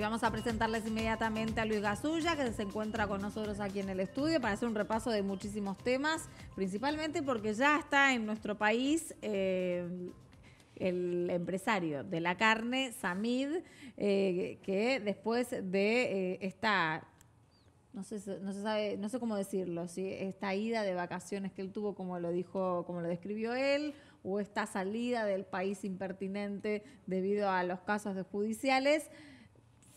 vamos a presentarles inmediatamente a Luis Gasulla, que se encuentra con nosotros aquí en el estudio para hacer un repaso de muchísimos temas, principalmente porque ya está en nuestro país. Eh, el empresario de la carne, Samid, eh, que después de eh, esta no sé, se sabe, no sé cómo decirlo, esta ida de vacaciones que él tuvo, como lo dijo, como lo describió él, o esta salida del país impertinente debido a los casos judiciales,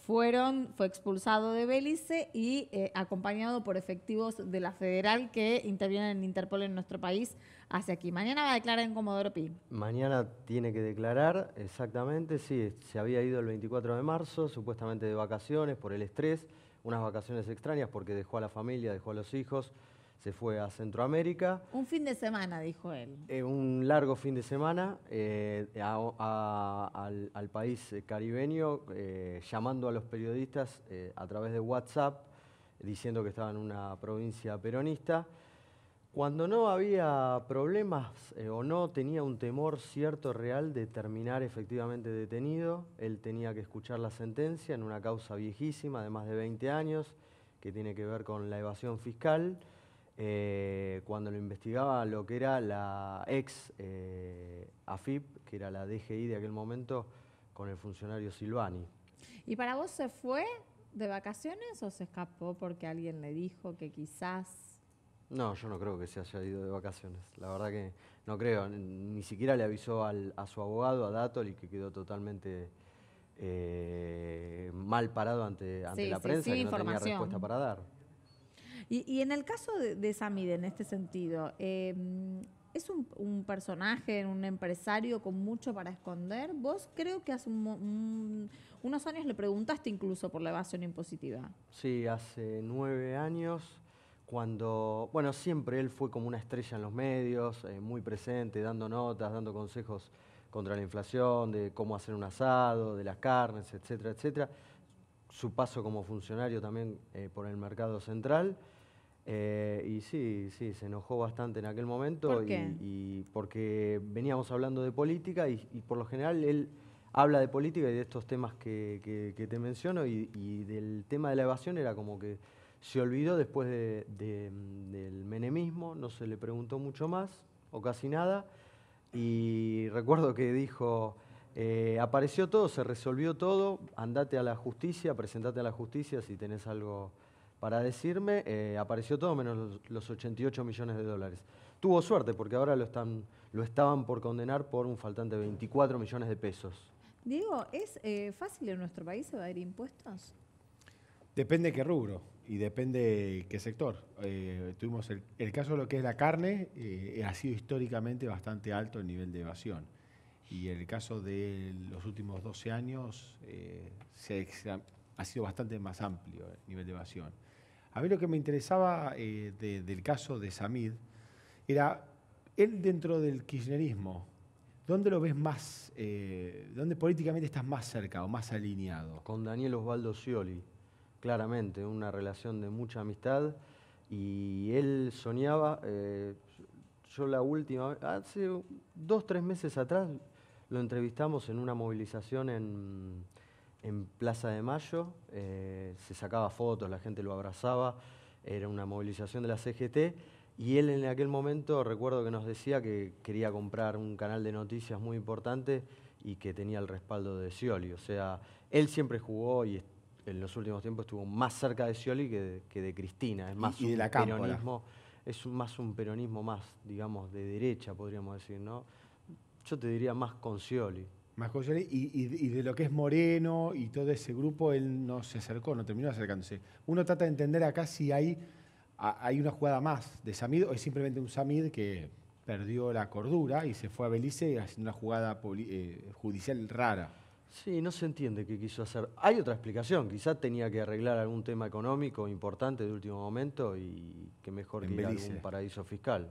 fueron, fue expulsado de Belice y eh, acompañado por efectivos de la federal que intervienen en Interpol en nuestro país hacia aquí. Mañana va a declarar en Comodoro Pi. Mañana tiene que declarar, exactamente, sí, se había ido el 24 de marzo, supuestamente de vacaciones por el estrés, unas vacaciones extrañas porque dejó a la familia, dejó a los hijos se fue a Centroamérica. Un fin de semana, dijo él. Eh, un largo fin de semana eh, al, país caribeño, eh, llamando a los periodistas a través de WhatsApp, diciendo que estaba en una provincia peronista. Cuando no había problemas o no tenía un temor cierto, real, de terminar efectivamente detenido, él tenía que escuchar la sentencia en una causa viejísima de más de 20 años que tiene que ver con la evasión fiscal eh, cuando lo investigaba lo que era la ex eh, AFIP, que era la DGI de aquel momento, con el funcionario Silvani. ¿Y para vos se fue de vacaciones o se escapó porque alguien le dijo que quizás... No, yo no creo que se haya ido de vacaciones. La verdad que no creo. Ni siquiera le avisó a su abogado, a y que quedó totalmente eh, mal parado ante, la prensa, y no tenía respuesta para dar. Y, en el caso de, Samide, en este sentido, em, es un, personaje, un empresario con mucho para esconder. Vos creo que hace unos años le preguntaste incluso por la evasión impositiva. Sí, hace nueve años, cuando, bueno, siempre él fue como una estrella en los medios, eh, muy presente, dando notas, dando consejos contra la inflación, de cómo hacer un asado, de las carnes, etcétera, etcétera. Su paso como funcionario también eh, por el mercado central. Eh, y sí, sí, se enojó bastante en aquel momento. Y, porque veníamos hablando de política y, por lo general él habla de política y de estos temas que, te menciono y, del tema de la evasión era como que se olvidó después del menemismo, no se le preguntó mucho más o casi nada. Y recuerdo que dijo, eh, apareció todo, se resolvió todo, andate a la justicia, presentate a la justicia si tenés algo para decirme, eh, apareció todo menos los, 88 millones de dólares. Tuvo suerte porque ahora lo, están, lo estaban por condenar por un faltante de 24 millones de pesos. Diego, ¿es eh, fácil en nuestro país evadir impuestos? Depende qué rubro y depende qué sector. Eh, tuvimos el, caso de lo que es la carne, ha sido históricamente bastante alto el nivel de evasión. Y el caso de los últimos 12 años ha, sido bastante más amplio el nivel de evasión. A mí lo que me interesaba eh, del caso de Samid era él dentro del kirchnerismo, ¿dónde lo ves más, eh, dónde políticamente estás más cerca o más alineado? Con Daniel Osvaldo Scioli, claramente, una relación de mucha amistad y él soñaba, eh, yo la última, hace dos, tres meses atrás lo entrevistamos en una movilización en en Plaza de Mayo, eh, se sacaba fotos, la gente lo abrazaba, era una movilización de la CGT y él en aquel momento recuerdo que nos decía que quería comprar un canal de noticias muy importante y que tenía el respaldo de Scioli. O sea, él siempre jugó y en los últimos tiempos estuvo más cerca de Scioli que de, Cristina. Es más un de la peronismo, es más un peronismo más, digamos, de derecha, podríamos decir, ¿no? Yo te diría más con Scioli y, de lo que es Moreno y todo ese grupo, él no se acercó, no terminó acercándose. Uno trata de entender acá si hay, hay una jugada más de Samid o es simplemente un Samid que perdió la cordura y se fue a Belice haciendo una jugada eh, judicial rara. Sí, no se entiende qué quiso hacer. Hay otra explicación, quizás tenía que arreglar algún tema económico importante de último momento y que mejor que ir a algún paraíso fiscal.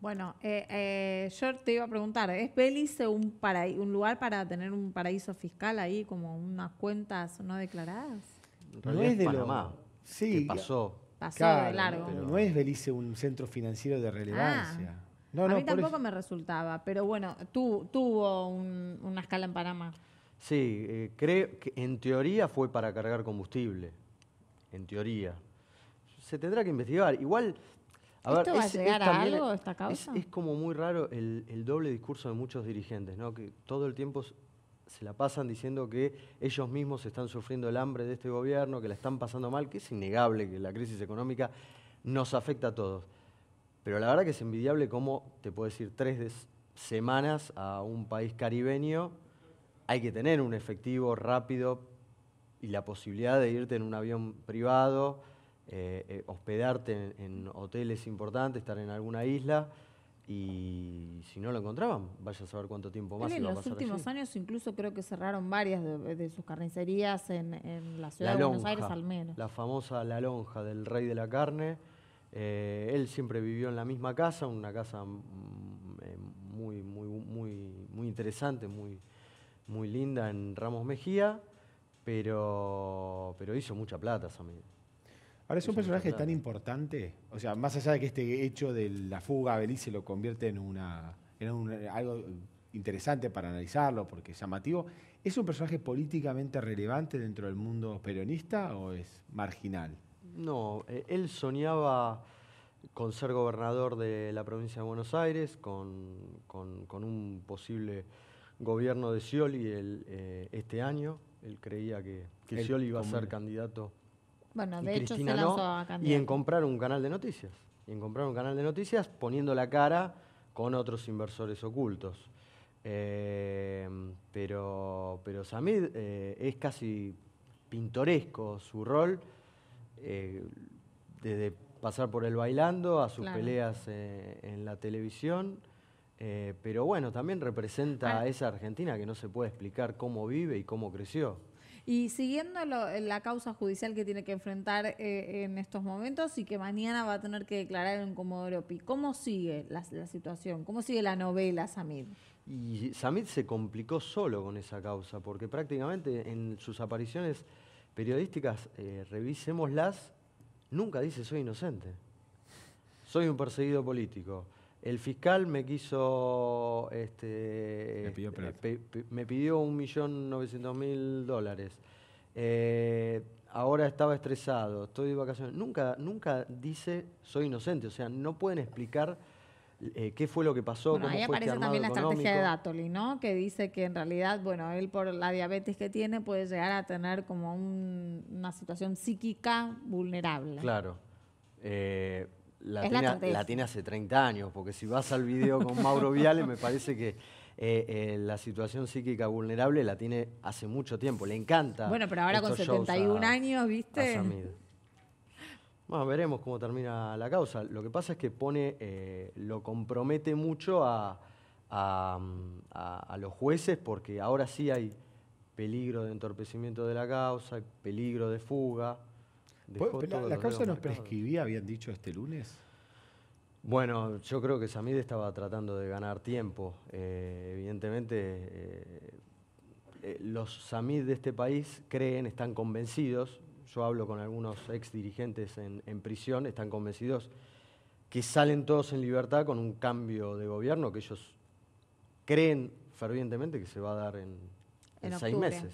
Bueno, eh, eh, yo te iba a preguntar, ¿es Belice un, un lugar para tener un paraíso fiscal ahí, como unas cuentas no declaradas? No es de Panamá. Lo... Sí. ¿Qué pasó? Pasó de largo. Pero... No es Belice un centro financiero de relevancia. Ah. a mí tampoco me resultaba, pero bueno, tuvo una escala en Panamá. Sí, eh, creo que en teoría fue para cargar combustible. En teoría. Se tendrá que investigar. Igual ¿Esto va es, a llegar a algo, esta causa? Es, como muy raro el, doble discurso de muchos dirigentes, que todo el tiempo se la pasan diciendo que ellos mismos están sufriendo el hambre de este gobierno, que la están pasando mal, que es innegable que la crisis económica nos afecta a todos. Pero la verdad que es envidiable cómo te puedes ir tres semanas a un país caribeño. Hay que tener un efectivo rápido y la posibilidad de irte en un avión privado eh, eh, hospedarte en, hoteles importantes, estar en alguna isla. Y si no lo encontraban, vaya a saber cuánto tiempo más. Iba en los últimos años incluso creo que cerraron varias de, sus carnicerías en, la ciudad de Buenos Aires al menos. La famosa La Lonja del Rey de la Carne. Eh, él siempre vivió en la misma casa, una casa mm, muy, muy, muy, muy interesante, muy, muy linda en Ramos Mejía, pero, pero hizo mucha plata esa Ahora es un personaje tan importante, o sea, más allá de que este hecho de la fuga a Belice lo convierte en, una, algo interesante para analizarlo, porque es llamativo, ¿es un personaje políticamente relevante dentro del mundo peronista o es marginal? No, eh, él soñaba con ser gobernador de la provincia de Buenos Aires, con, un posible gobierno de Scioli el, eh, este año. Él creía que, que Scioli iba a ser candidato bueno, de hecho Y en comprar un canal de noticias. Y en comprar un canal de noticias poniendo la cara con otros inversores ocultos. Eh, pero, pero Samid eh, es casi pintoresco su rol, eh, desde pasar por el bailando a sus peleas en la televisión. pero bueno, también representa a esa Argentina que no se puede explicar cómo vive y cómo creció. Y siguiendo la causa judicial que tiene que enfrentar eh, en estos momentos y que mañana va a tener que declarar en Comodoro Pi, ¿cómo sigue la, situación? ¿Cómo sigue la novela, Samid? Y Samid se complicó solo con esa causa, porque prácticamente en sus apariciones periodísticas, eh, revisémoslas, nunca dice soy inocente, soy un perseguido político. El fiscal me quiso. Este, me pidió, eh, un millón mil 1.900.000 dólares. Eh, ahora estaba estresado, estoy de vacaciones. Nunca, nunca dice soy inocente, o sea, no pueden explicar eh, qué fue lo que pasó. Bueno, ahí este aparece también la estrategia de Datoli, ¿no? Que dice que en realidad, bueno, él por la diabetes que tiene puede llegar a tener como una situación psíquica vulnerable. Claro la, tiene, hace 30 años, porque si vas al video con Mauro Viale, me parece que eh, eh, la situación psíquica vulnerable la tiene hace mucho tiempo. Le encanta. Bueno, pero ahora con 71 años, ¿viste? bueno, veremos cómo termina la causa. Lo que pasa es que pone, eh, lo compromete mucho a, a los jueces porque ahora sí hay peligro de entorpecimiento de la causa, peligro de fuga la, causa nos prescribía, habían dicho este lunes? Bueno, yo creo que Samid estaba tratando de ganar tiempo. Eh, evidentemente, eh, eh, los Samid de este país creen, están convencidos, yo hablo con algunos ex dirigentes en, prisión, están convencidos que salen todos en libertad con un cambio de gobierno que ellos creen fervientemente que se va a dar en, seis meses.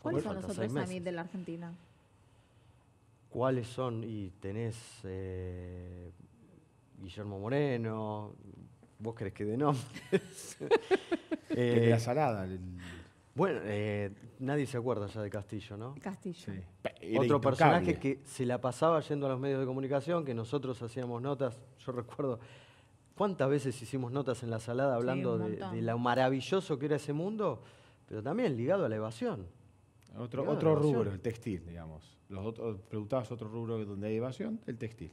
¿Cuáles son los otros Samid de la Argentina? cuáles son, y tenés eh, Guillermo Moreno, vos crees que de nombres. la salada. Bueno, eh, nadie se acuerda ya de Castillo, ¿no? Castillo. Otro personaje que se la pasaba yendo a los medios de comunicación, que nosotros hacíamos notas, yo recuerdo cuántas veces hicimos notas en la salada hablando de lo maravilloso que era ese mundo, pero también ligado a la evasión. Otro, otro rubro, el textil, digamos. Los otros, preguntabas otro rubro donde hay evasión, el textil.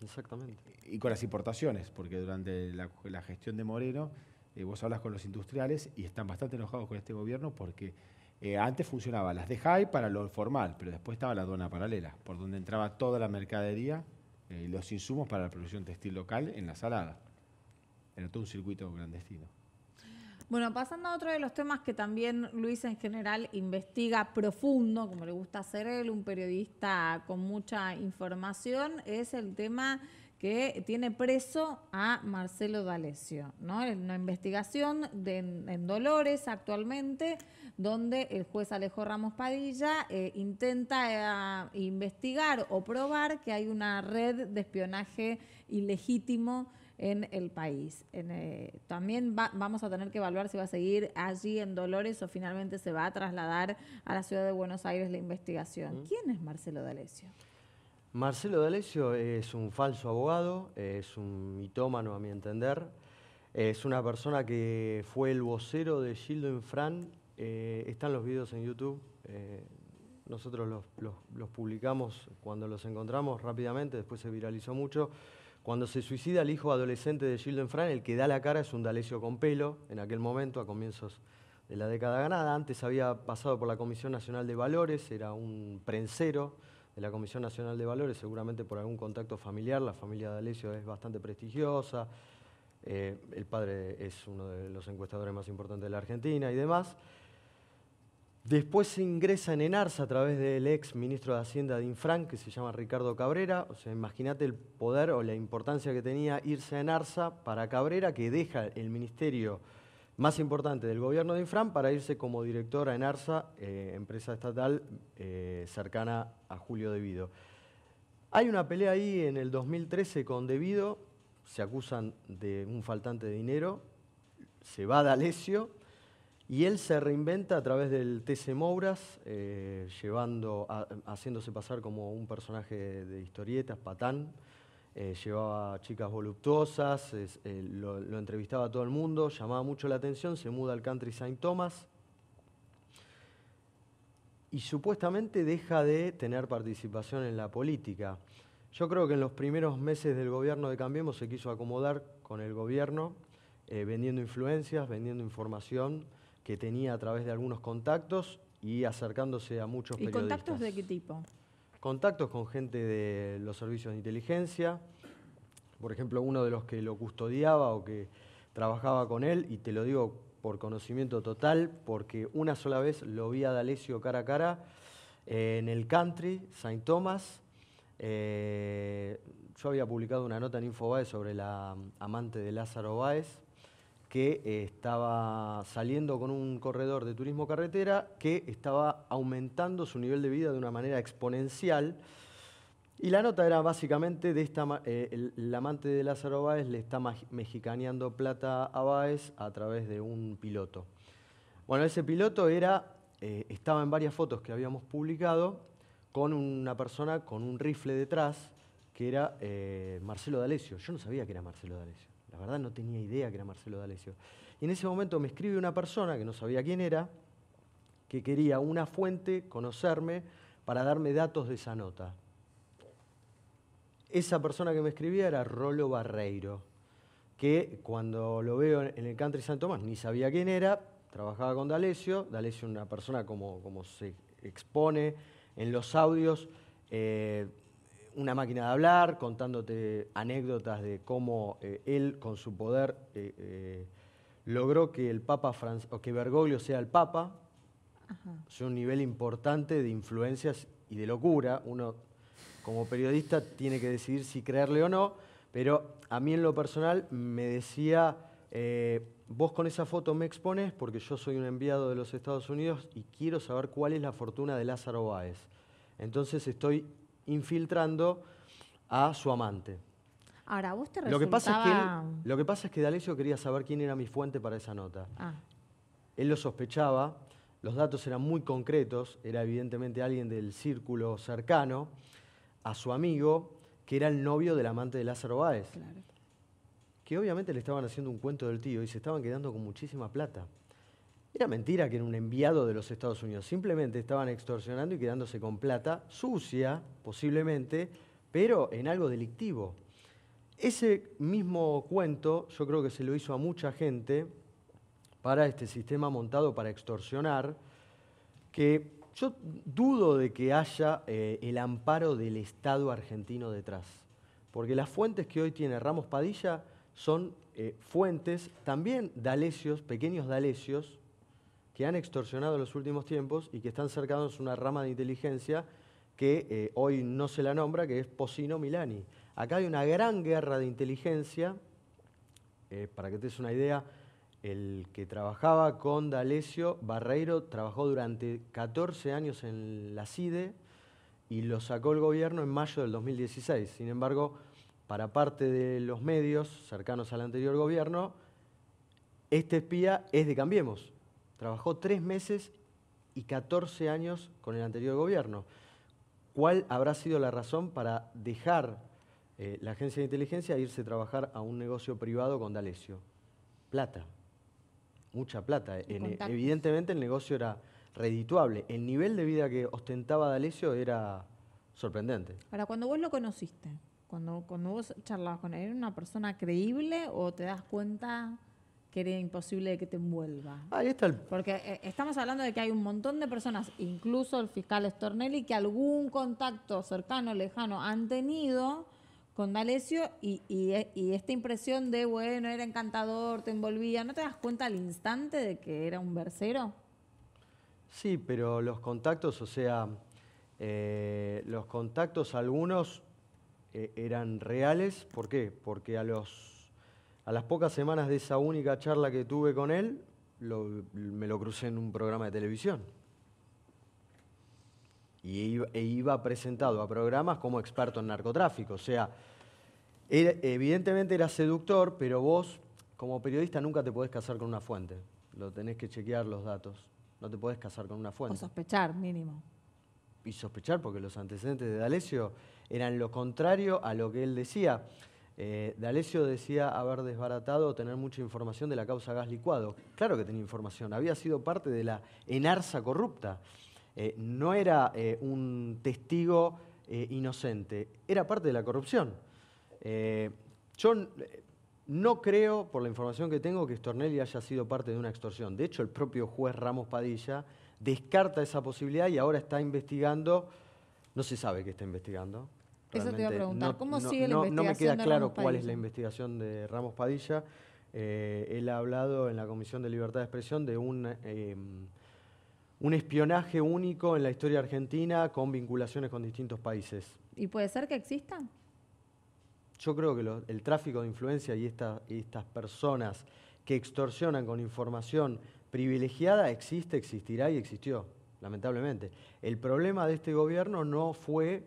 Exactamente. Y con las importaciones, porque durante la, gestión de Moreno, eh, vos hablas con los industriales y están bastante enojados con este gobierno porque eh, antes funcionaba las de Jai para lo formal, pero después estaba la aduana paralela, por donde entraba toda la mercadería eh, y los insumos para la producción textil local en la salada. Era todo un circuito clandestino. Bueno, pasando a otro de los temas que también Luis en general investiga profundo, como le gusta hacer él, un periodista con mucha información, es el tema que tiene preso a Marcelo D'Alessio, ¿no? Una investigación en Dolores actualmente, donde el juez Alejo Ramos Padilla eh, intenta eh, investigar o probar que hay una red de espionaje ilegítimo en el país. Eh, también vamos a tener que evaluar si va a seguir allí en Dolores o finalmente se va a trasladar a la ciudad de Buenos Aires la investigación. ¿Quién es Marcelo D'Alessio? Marcelo D'Alessio es un falso abogado, es un mitómano a mi entender, es una persona que fue el vocero de Gildo Infran, eh, están los videos en YouTube, eh, nosotros los publicamos cuando los encontramos rápidamente, después se viralizó mucho. Cuando se suicida el hijo adolescente de Gilden Fran, el que da la cara es un D'Alessio con pelo, en aquel momento, a comienzos de la década ganada. Antes había pasado por la Comisión Nacional de Valores, era un prensero de la Comisión Nacional de Valores, seguramente por algún contacto familiar. La familia de D'Alessio es bastante prestigiosa, eh, el padre es uno de los encuestadores más importantes de la Argentina y demás. Después se ingresa en Enarsa a través del ex ministro de Hacienda de Infran, que se llama Ricardo Cabrera. O sea, imagínate el poder o la importancia que tenía irse a Enarsa para Cabrera, que deja el ministerio más importante del gobierno de Infran para irse como directora en Enarsa, eh, empresa estatal eh, cercana a Julio Devido. Hay una pelea ahí en el 2013 con Devido, se acusan de un faltante de dinero, se va D'Alessio y él se reinventa a través del TC Mouras, eh, haciéndose pasar como un personaje de, historietas, patán. Eh, llevaba chicas voluptuosas, eh, lo, entrevistaba a todo el mundo, llamaba mucho la atención, se muda al country Saint Thomas y supuestamente deja de tener participación en la política. Yo creo que en los primeros meses del gobierno de Cambiemos se quiso acomodar con el gobierno, eh, vendiendo influencias, vendiendo información, que tenía a través de algunos contactos y acercándose a muchos periodistas. ¿Y contactos de qué tipo? Contactos con gente de los servicios de inteligencia, por ejemplo, uno de los que lo custodiaba o que trabajaba con él, y te lo digo por conocimiento total, porque una sola vez lo vi a D'Alessio cara a cara eh, en el country, Saint Thomas. Eh, yo había publicado una nota en Infobae sobre la mm, amante de Lázaro Báez, que eh, estaba saliendo con un corredor de turismo carretera que estaba aumentando su nivel de vida de una manera exponencial. Y la nota era básicamente de esta, eh, el, amante de Lázaro Báez le está mexicaneando plata a Báez a través de un piloto. Bueno, ese piloto era, eh, estaba en varias fotos que habíamos publicado con una persona con un rifle detrás, que era Marcelo D'Alessio. Yo no sabía que era Marcelo D'Alessio. La verdad no tenía idea que era Marcelo D'Alessio. Y en ese momento me escribe una persona que no sabía quién era, que quería una fuente, conocerme, para darme datos de esa nota. Esa persona que me escribía era Rolo Barreiro, que cuando lo veo en el Country San Tomás ni sabía quién era, trabajaba con D'Alessio. D'Alessio, una persona como, como se expone en los audios, eh, una máquina de hablar, contándote anécdotas de cómo eh, él, con su poder, eh, eh, logró que el Papa Franz, o que Bergoglio sea el Papa. Es un nivel importante de influencias y de locura. Uno, como periodista, tiene que decidir si creerle o no, pero a mí en lo personal me decía, vos con esa foto me expones porque yo soy un enviado de los Estados Unidos y quiero saber cuál es la fortuna de Lázaro Báez. Entonces estoy infiltrando a su amante. Ahora, vos te Lo que pasa es que, lo que, pasa es que D'Alessio quería saber quién era mi fuente para esa nota. Ah. Él lo sospechaba, los datos eran muy concretos, era evidentemente alguien del círculo cercano a su amigo, que era el novio del amante de Lázaro Báez. Que obviamente le estaban haciendo un cuento del tío y se estaban quedando con muchísima plata. Era mentira que era un enviado de los Estados Unidos, simplemente estaban extorsionando y quedándose con plata sucia, posiblemente, pero en algo delictivo. Ese mismo cuento yo creo que se lo hizo a mucha gente para este sistema montado para extorsionar, que yo dudo de que haya eh, el amparo del Estado argentino detrás, porque las fuentes que hoy tiene Ramos Padilla son eh, fuentes, también dalesios, pequeños dalesios, que han extorsionado en los últimos tiempos y que están cercanos a una rama de inteligencia que eh, hoy no se la nombra, que es Pocino Milani. Acá hay una gran guerra de inteligencia, eh, para que te des una idea, el que trabajaba con D'Alessio Barreiro trabajó durante 14 años en la CIDE y lo sacó el gobierno en mayo del 2016. Sin embargo, para parte de los medios cercanos al anterior gobierno, este espía es de Cambiemos. Trabajó tres meses y 14 años con el anterior gobierno. ¿Cuál habrá sido la razón para dejar eh, la agencia de inteligencia e irse a trabajar a un negocio privado con D'Alessio? Plata, mucha plata. Eh, evidentemente el negocio era redituable. El nivel de vida que ostentaba D'Alessio era sorprendente. Ahora, cuando vos lo conociste, cuando, cuando vos charlabas con él, ¿era una persona creíble o te das cuenta que era imposible que te envuelva. Ahí está el... Porque eh, estamos hablando de que hay un montón de personas, incluso el fiscal Stornelli, que algún contacto cercano, lejano han tenido con D'Alessio y, esta impresión de, bueno, era encantador, te envolvía, ¿no te das cuenta al instante de que era un versero? Sí, pero los contactos, o sea, eh, los contactos algunos eh, eran reales, ¿por qué? Porque a los a las pocas semanas de esa única charla que tuve con él, me lo crucé en un programa de televisión. Y iba, e iba presentado a programas como experto en narcotráfico. O sea, evidentemente era seductor, pero vos, como periodista, nunca te podés casar con una fuente. Lo tenés que chequear los datos. No te podés casar con una fuente. O sospechar, mínimo. Y sospechar porque los antecedentes de D'Alessio eran lo contrario a lo que él decía. Eh, D'Alessio decía haber desbaratado o tener mucha información de la causa gas licuado. Claro que tenía información, había sido parte de la enarza corrupta. Eh, no era eh, un testigo inocente, era parte de la corrupción. yo no creo, por la información que tengo, que Stornelli haya sido parte de una extorsión. De hecho, el propio juez Ramos Padilla descarta esa posibilidad y ahora está investigando, no se sabe que está investigando, eso te iba a preguntar. ¿Cómo sigue la investigación? No me queda claro cuál es la investigación de Ramos Padilla. Eh, él ha hablado en la Comisión de Libertad de Expresión de un, eh, un espionaje único en la historia argentina con vinculaciones con distintos países. ¿Y puede ser que exista? Yo creo que el tráfico de influencia y, y estas personas que extorsionan con información privilegiada existe, existirá y existió, lamentablemente. El problema de este gobierno no fue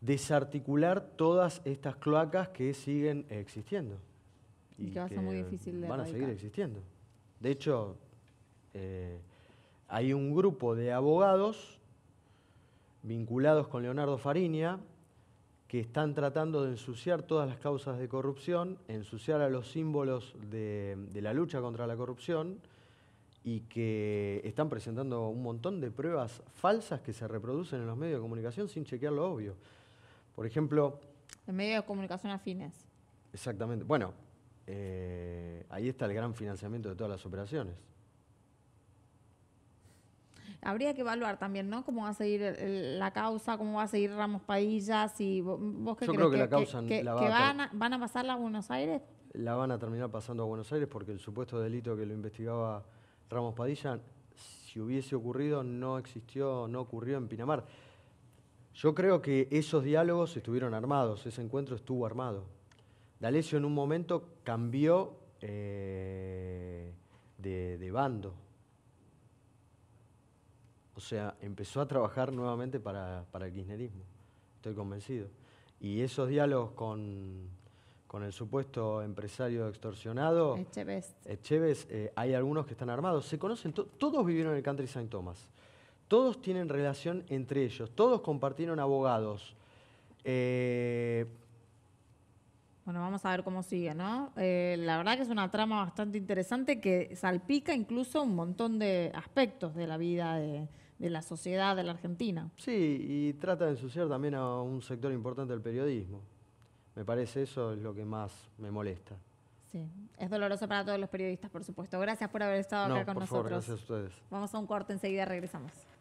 desarticular todas estas cloacas que siguen existiendo. Y, que Van a seguir existiendo. De hecho, eh, hay un grupo de abogados vinculados con Leonardo Fariña que están tratando de ensuciar todas las causas de corrupción, ensuciar a los símbolos de la lucha contra la corrupción y que están presentando un montón de pruebas falsas que se reproducen en los medios de comunicación sin chequear lo obvio. Por ejemplo... En medios de comunicación afines. Exactamente. Bueno, eh, ahí está el gran financiamiento de todas las operaciones. Habría que evaluar también, ¿no? Cómo va a seguir la causa, cómo va a seguir Ramos Padilla, si vos qué Yo creo que, la causa que, van, van a pasarla a Buenos Aires. La van a terminar pasando a Buenos Aires porque el supuesto delito que lo investigaba Ramos Padilla, si hubiese ocurrido, no existió, no ocurrió en Pinamar. Yo creo que esos diálogos estuvieron armados, ese encuentro estuvo armado. D'Alessio en un momento cambió eh, de, bando. O sea, empezó a trabajar nuevamente para, el kirchnerismo, estoy convencido. Y esos diálogos con, el supuesto empresario extorsionado, Echeves, Echeves eh, hay algunos que están armados. Se conocen, todos vivieron en el Country St. Thomas todos tienen relación entre ellos, todos compartieron abogados. Eh, bueno, vamos a ver cómo sigue, ¿no? Eh, la verdad que es una trama bastante interesante que salpica incluso un montón de aspectos de la vida de, la sociedad de la Argentina. Sí, y trata de ensuciar también a un sector importante del periodismo. Me parece eso es lo que más me molesta. Sí, es doloroso para todos los periodistas, por supuesto. Gracias por haber estado acá con por nosotros. Favor, gracias a ustedes. Vamos a un corte, enseguida regresamos.